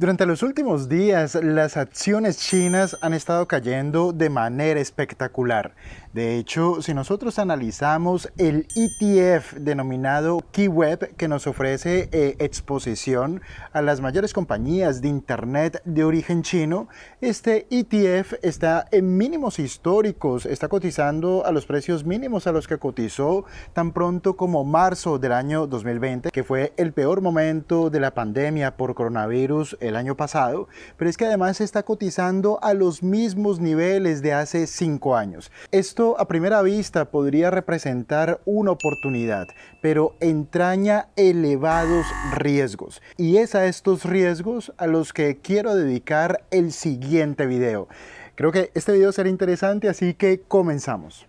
Durante los últimos días, las acciones chinas han estado cayendo de manera espectacular. De hecho, si nosotros analizamos el ETF denominado KeyWeb, que nos ofrece eh, exposición a las mayores compañías de Internet de origen chino, este ETF está en mínimos históricos, está cotizando a los precios mínimos a los que cotizó tan pronto como marzo del año 2020, que fue el peor momento de la pandemia por coronavirus el año pasado, pero es que además se está cotizando a los mismos niveles de hace cinco años. Esto a primera vista podría representar una oportunidad, pero entraña elevados riesgos. Y es a estos riesgos a los que quiero dedicar el siguiente video. Creo que este video será interesante, así que comenzamos.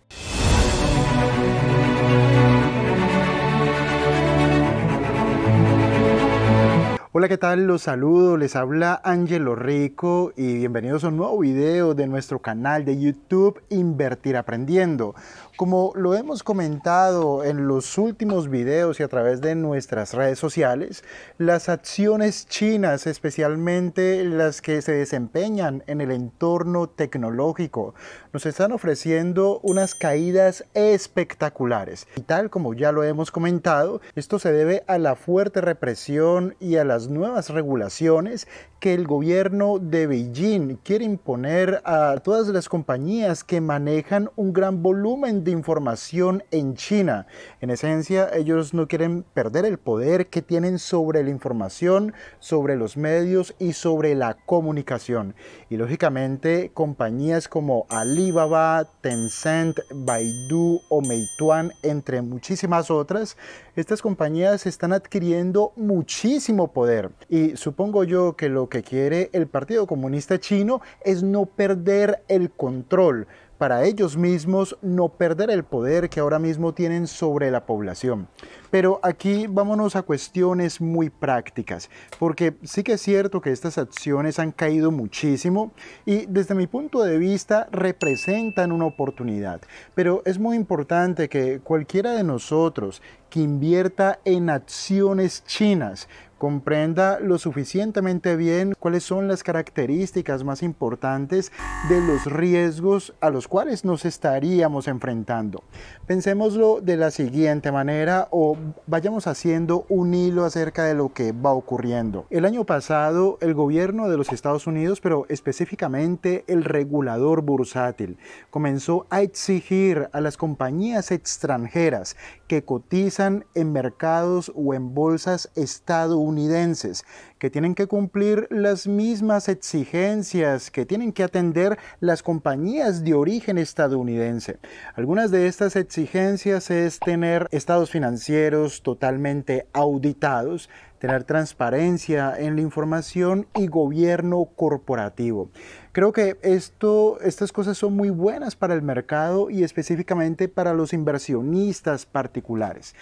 Hola, ¿qué tal? Los saludo, les habla Angelo Rico y bienvenidos a un nuevo video de nuestro canal de YouTube Invertir Aprendiendo. Como lo hemos comentado en los últimos videos y a través de nuestras redes sociales, las acciones chinas, especialmente las que se desempeñan en el entorno tecnológico, nos están ofreciendo unas caídas espectaculares. Y tal como ya lo hemos comentado, esto se debe a la fuerte represión y a las nuevas regulaciones que el gobierno de Beijing quiere imponer a todas las compañías que manejan un gran volumen de información en China. En esencia, ellos no quieren perder el poder que tienen sobre la información, sobre los medios y sobre la comunicación. Y lógicamente, compañías como Alibaba, Tencent, Baidu o Meituan, entre muchísimas otras, estas compañías están adquiriendo muchísimo poder y supongo yo que lo que quiere el Partido Comunista Chino es no perder el control para ellos mismos no perder el poder que ahora mismo tienen sobre la población. Pero aquí vámonos a cuestiones muy prácticas, porque sí que es cierto que estas acciones han caído muchísimo y desde mi punto de vista representan una oportunidad. Pero es muy importante que cualquiera de nosotros que invierta en acciones chinas, comprenda lo suficientemente bien cuáles son las características más importantes de los riesgos a los cuales nos estaríamos enfrentando. Pensemoslo de la siguiente manera o vayamos haciendo un hilo acerca de lo que va ocurriendo. El año pasado el gobierno de los Estados Unidos, pero específicamente el regulador bursátil, comenzó a exigir a las compañías extranjeras que cotizan en mercados o en bolsas estadounidenses estadounidenses que tienen que cumplir las mismas exigencias que tienen que atender las compañías de origen estadounidense. Algunas de estas exigencias es tener estados financieros totalmente auditados, tener transparencia en la información y gobierno corporativo. Creo que esto, estas cosas son muy buenas para el mercado y específicamente para los inversionistas particulares.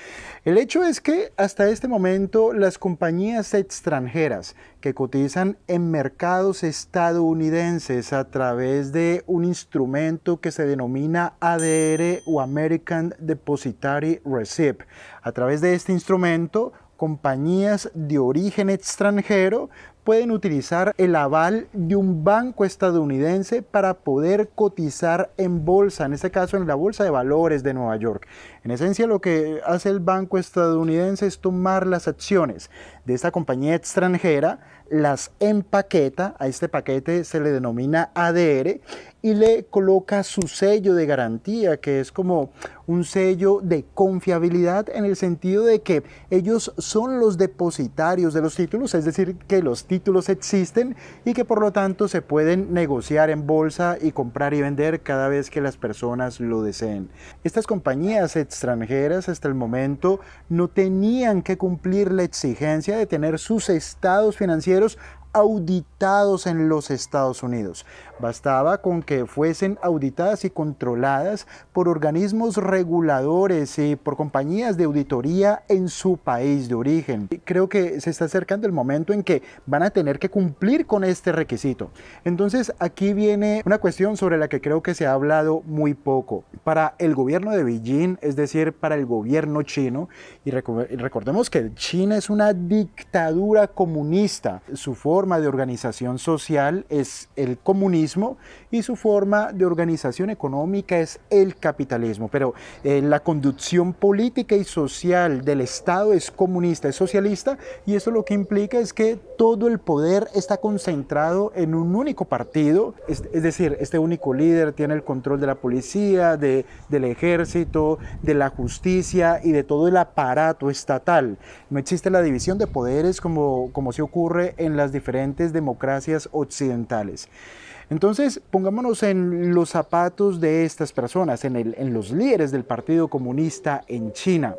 El hecho es que hasta este momento las compañías extranjeras que cotizan en mercados estadounidenses a través de un instrumento que se denomina ADR o American Depositary Receipt. A través de este instrumento, compañías de origen extranjero pueden utilizar el aval de un banco estadounidense para poder cotizar en bolsa, en este caso en la Bolsa de Valores de Nueva York. En esencia lo que hace el banco estadounidense es tomar las acciones de esta compañía extranjera, las empaqueta, a este paquete se le denomina ADR, y le coloca su sello de garantía, que es como un sello de confiabilidad en el sentido de que ellos son los depositarios de los títulos, es decir, que los títulos existen y que por lo tanto se pueden negociar en bolsa y comprar y vender cada vez que las personas lo deseen. Estas compañías extranjeras hasta el momento no tenían que cumplir la exigencia de tener sus estados financieros auditados en los Estados Unidos. Bastaba con que fuesen auditadas y controladas por organismos reguladores y por compañías de auditoría en su país de origen. Creo que se está acercando el momento en que van a tener que cumplir con este requisito. Entonces aquí viene una cuestión sobre la que creo que se ha hablado muy poco. Para el gobierno de Beijing, es decir, para el gobierno chino, y recordemos que China es una dictadura comunista, su forma forma de organización social es el comunismo y su forma de organización económica es el capitalismo. Pero eh, la conducción política y social del Estado es comunista, es socialista y eso lo que implica es que todo el poder está concentrado en un único partido, es, decir, este único líder tiene el control de la policía, de, del ejército, de la justicia y de todo el aparato estatal. No existe la división de poderes como, como se ocurre en las diferentes democracias occidentales. Entonces, pongámonos en los zapatos de estas personas, en, en los líderes del Partido Comunista en China.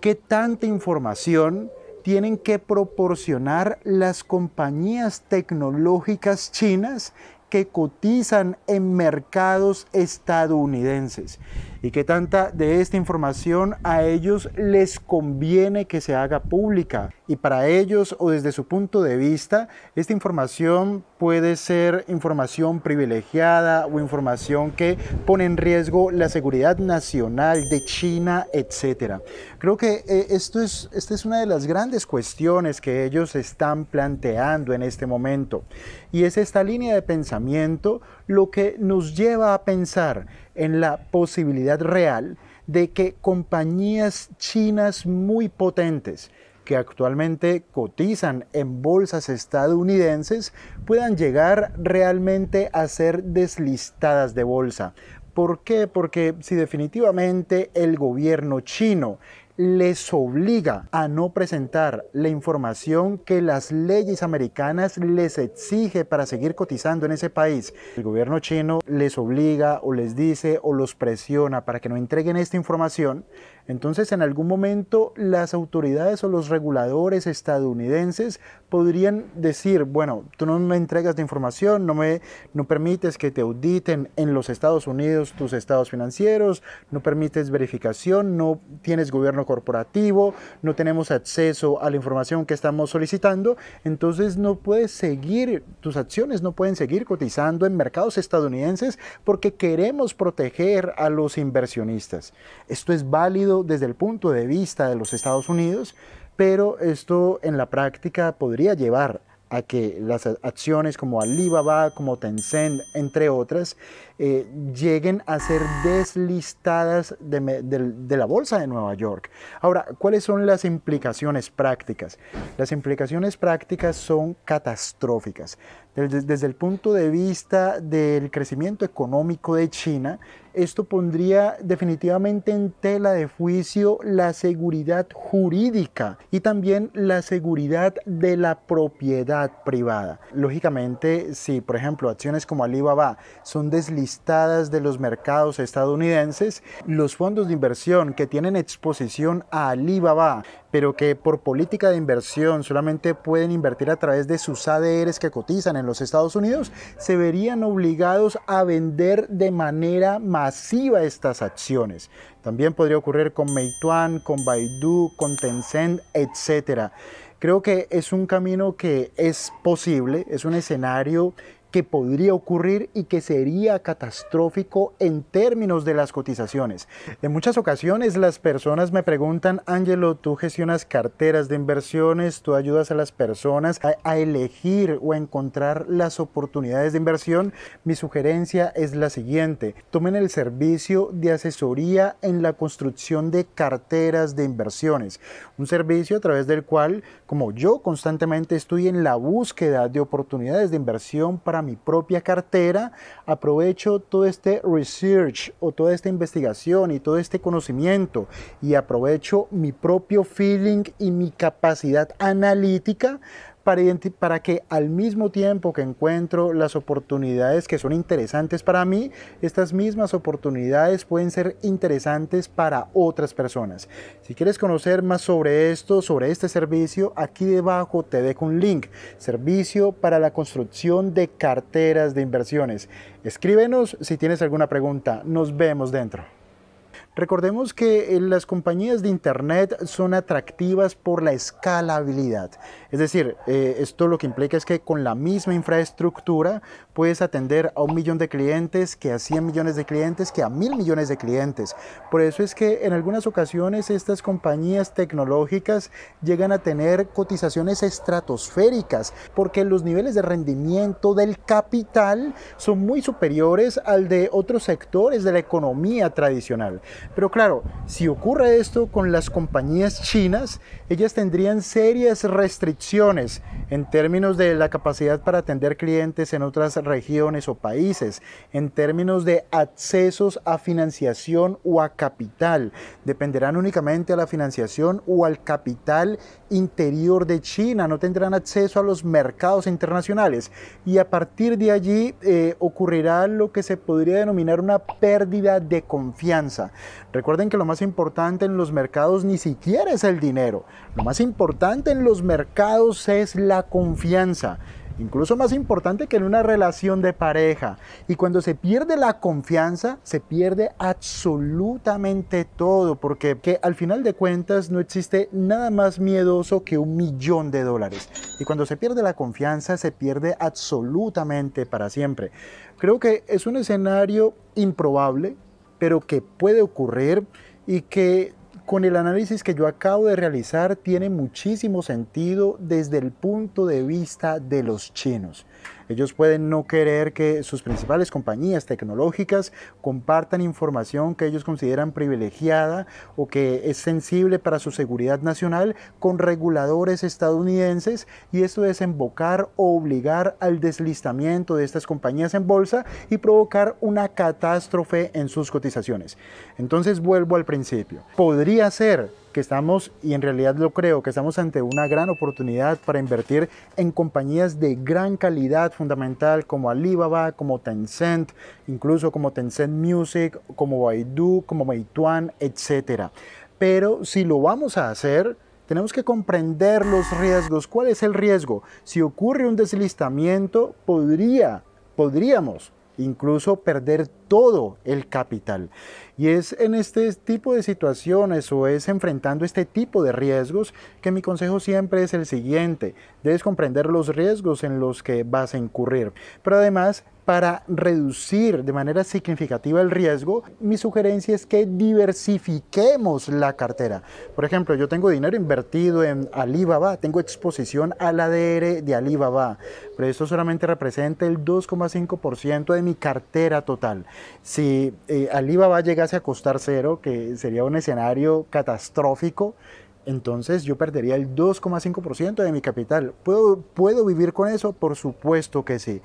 ¿Qué tanta información tienen que proporcionar las compañías tecnológicas chinas que cotizan en mercados estadounidenses y qué tanta de esta información a ellos les conviene que se haga pública. Y para ellos o desde su punto de vista, esta información puede ser información privilegiada o información que pone en riesgo la seguridad nacional de China, etc. Creo que eh, esto es, esta es una de las grandes cuestiones que ellos están planteando en este momento. Y es esta línea de pensamiento lo que nos lleva a pensar en la posibilidad real de que compañías chinas muy potentes que actualmente cotizan en bolsas estadounidenses puedan llegar realmente a ser deslistadas de bolsa. ¿Por qué? Porque si definitivamente el gobierno chino les obliga a no presentar la información que las leyes americanas les exige para seguir cotizando en ese país. El gobierno chino les obliga o les dice o los presiona para que no entreguen esta información entonces, en algún momento las autoridades o los reguladores estadounidenses podrían decir, bueno, tú no me entregas de información, no me no permites que te auditen en los Estados Unidos tus estados financieros, no permites verificación, no tienes gobierno corporativo, no tenemos acceso a la información que estamos solicitando, entonces no puedes seguir tus acciones no pueden seguir cotizando en mercados estadounidenses porque queremos proteger a los inversionistas. Esto es válido desde el punto de vista de los Estados Unidos, pero esto en la práctica podría llevar a que las acciones como Alibaba, como Tencent, entre otras, eh, lleguen a ser deslistadas de, la Bolsa de Nueva York. Ahora, ¿cuáles son las implicaciones prácticas? Las implicaciones prácticas son catastróficas. Desde, el punto de vista del crecimiento económico de China, esto pondría definitivamente en tela de juicio la seguridad jurídica y también la seguridad de la propiedad privada. Lógicamente, si por ejemplo acciones como Alibaba son deslistadas, de los mercados estadounidenses, los fondos de inversión que tienen exposición a Alibaba, pero que por política de inversión solamente pueden invertir a través de sus ADRs que cotizan en los Estados Unidos, se verían obligados a vender de manera masiva estas acciones. También podría ocurrir con Meituan, con Baidu, con Tencent, etcétera creo que es un camino que es posible, es un escenario que podría ocurrir y que sería catastrófico en términos de las cotizaciones. En muchas ocasiones las personas me preguntan, Ángelo, tú gestionas carteras de inversiones, tú ayudas a las personas a, elegir o a encontrar las oportunidades de inversión. Mi sugerencia es la siguiente, tomen el servicio de asesoría en la construcción de carteras de inversiones, un servicio a través del cual, como yo constantemente estoy en la búsqueda de oportunidades de inversión para mi propia cartera, aprovecho todo este research o toda esta investigación y todo este conocimiento y aprovecho mi propio feeling y mi capacidad analítica para, que al mismo tiempo que encuentro las oportunidades que son interesantes para mí, estas mismas oportunidades pueden ser interesantes para otras personas. Si quieres conocer más sobre esto, sobre este servicio, aquí debajo te dejo un link, servicio para la construcción de carteras de inversiones. Escríbenos si tienes alguna pregunta. Nos vemos dentro. Recordemos que eh, las compañías de Internet son atractivas por la escalabilidad. Es decir, eh, esto lo que implica es que con la misma infraestructura puedes atender a un millón de clientes, que a 100 millones de clientes, que a mil millones de clientes. Por eso es que en algunas ocasiones estas compañías tecnológicas llegan a tener cotizaciones estratosféricas porque los niveles de rendimiento del capital son muy superiores al de otros sectores de la economía tradicional. Pero claro, si ocurre esto con las compañías chinas, ellas tendrían serias restricciones en términos de la capacidad para atender clientes en otras regiones o países, en términos de accesos a financiación o a capital. Dependerán únicamente a la financiación o al capital interior de China, no tendrán acceso a los mercados internacionales. Y a partir de allí eh, ocurrirá lo que se podría denominar una pérdida de confianza. Recuerden que lo más importante en los mercados ni siquiera es el dinero. Lo más importante en los mercados es la confianza incluso más importante que en una relación de pareja. Y cuando se pierde la confianza, se pierde absolutamente todo, porque al final de cuentas no existe nada más miedoso que un millón de dólares. Y cuando se pierde la confianza, se pierde absolutamente para siempre. Creo que es un escenario improbable, pero que puede ocurrir y que con el análisis que yo acabo de realizar tiene muchísimo sentido desde el punto de vista de los chinos. Ellos pueden no querer que sus principales compañías tecnológicas compartan información que ellos consideran privilegiada o que es sensible para su seguridad nacional con reguladores estadounidenses y esto desembocar o obligar al deslistamiento de estas compañías en bolsa y provocar una catástrofe en sus cotizaciones. Entonces vuelvo al principio. Podría ser que estamos, y en realidad lo creo, que estamos ante una gran oportunidad para invertir en compañías de gran calidad fundamental como Alibaba, como Tencent, incluso como Tencent Music, como Baidu, como Meituan, etc. Pero si lo vamos a hacer, tenemos que comprender los riesgos. ¿Cuál es el riesgo? Si ocurre un deslistamiento, podría, podríamos incluso perder todo el capital. Y es en este tipo de situaciones o es enfrentando este tipo de riesgos que mi consejo siempre es el siguiente. Debes comprender los riesgos en los que vas a incurrir. Pero además, para reducir de manera significativa el riesgo, mi sugerencia es que diversifiquemos la cartera. Por ejemplo, yo tengo dinero invertido en Alibaba, tengo exposición al ADR de Alibaba, pero esto solamente representa el 2,5% de mi cartera total. Si al eh, Alibaba llegase a costar cero, que sería un escenario catastrófico, entonces yo perdería el 2,5% de mi capital. ¿Puedo vivir con eso? Por supuesto que sí.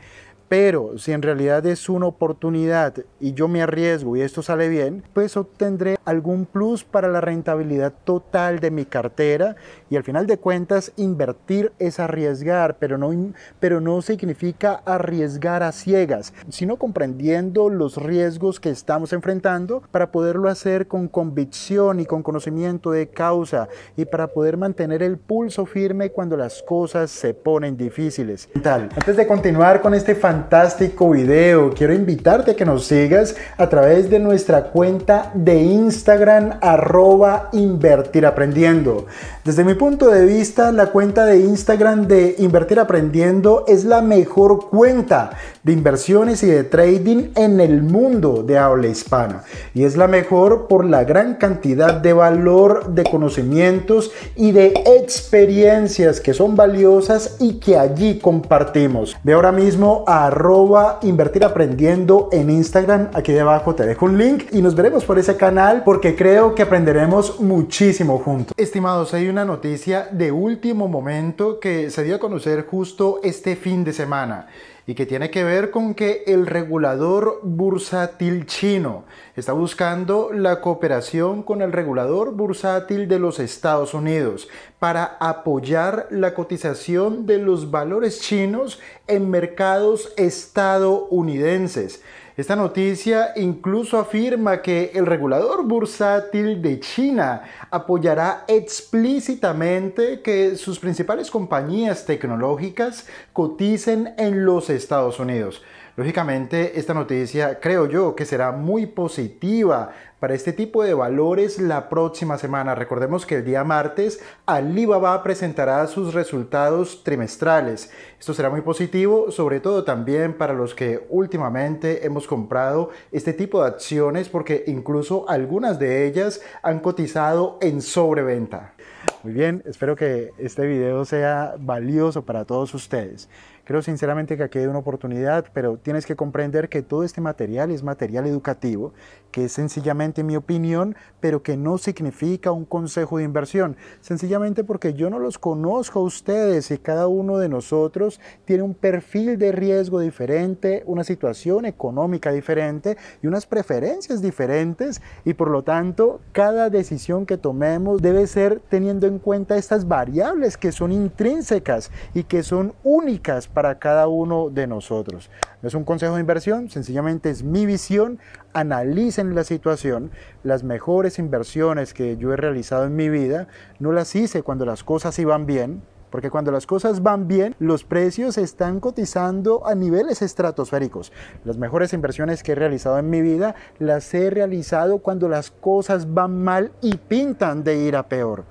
Pero si en realidad es una oportunidad y yo me arriesgo y esto sale bien, pues obtendré algún plus para la rentabilidad total de mi cartera y al final de cuentas invertir es arriesgar, pero no, pero no significa arriesgar a ciegas, sino comprendiendo los riesgos que estamos enfrentando para poderlo hacer con convicción y con conocimiento de causa y para poder mantener el pulso firme cuando las cosas se ponen difíciles. Tal. Antes de continuar con este fantástico fantástico video. Quiero invitarte a que nos sigas a través de nuestra cuenta de Instagram arroba invertir aprendiendo. Desde mi punto de vista, la cuenta de Instagram de invertir aprendiendo es la mejor cuenta de inversiones y de trading en el mundo de habla hispana. Y es la mejor por la gran cantidad de valor, de conocimientos y de experiencias que son valiosas y que allí compartimos. Ve ahora mismo a arroba invertir aprendiendo en Instagram. Aquí debajo te dejo un link y nos veremos por ese canal porque creo que aprenderemos muchísimo juntos. Estimados, hay una noticia de último momento que se dio a conocer justo este fin de semana y que tiene que ver con que el regulador bursátil chino está buscando la cooperación con el regulador bursátil de los Estados Unidos para apoyar la cotización de los valores chinos en mercados estadounidenses. Esta noticia incluso afirma que el regulador bursátil de China apoyará explícitamente que sus principales compañías tecnológicas coticen en los Estados Unidos. Lógicamente, esta noticia creo yo que será muy positiva para este tipo de valores la próxima semana. Recordemos que el día martes Alibaba presentará sus resultados trimestrales. Esto será muy positivo, sobre todo también para los que últimamente hemos comprado este tipo de acciones porque incluso algunas de ellas han cotizado en sobreventa. Muy bien, espero que este video sea valioso para todos ustedes. Creo sinceramente que aquí hay una oportunidad, pero tienes que comprender que todo este material es material educativo, que es sencillamente mi opinión, pero que no significa un consejo de inversión. Sencillamente porque yo no los conozco a ustedes y cada uno de nosotros tiene un perfil de riesgo diferente, una situación económica diferente y unas preferencias diferentes y por lo tanto cada decisión que tomemos debe ser teniendo en cuenta estas variables que son intrínsecas y que son únicas para cada uno de nosotros. No es un consejo de inversión, sencillamente es mi visión. Analicen la situación. Las mejores inversiones que yo he realizado en mi vida no las hice cuando las cosas iban bien, porque cuando las cosas van bien, los precios están cotizando a niveles estratosféricos. Las mejores inversiones que he realizado en mi vida las he realizado cuando las cosas van mal y pintan de ir a peor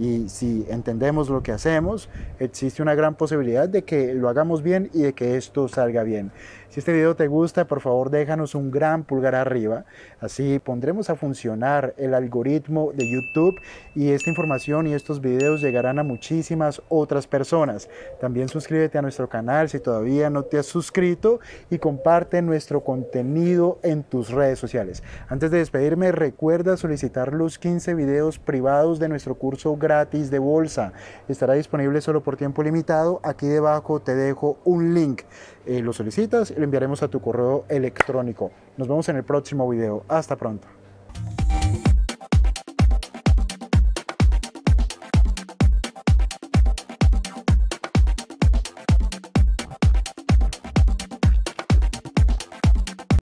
y si entendemos lo que hacemos, existe una gran posibilidad de que lo hagamos bien y de que esto salga bien. Si este video te gusta, por favor déjanos un gran pulgar arriba. Así pondremos a funcionar el algoritmo de YouTube y esta información y estos videos llegarán a muchísimas otras personas. También suscríbete a nuestro canal si todavía no te has suscrito y comparte nuestro contenido en tus redes sociales. Antes de despedirme, recuerda solicitar los 15 videos privados de nuestro curso gratis de bolsa. Estará disponible solo por tiempo limitado. Aquí debajo te dejo un link. Eh, lo solicitas lo enviaremos a tu correo electrónico. Nos vemos en el próximo video. Hasta pronto.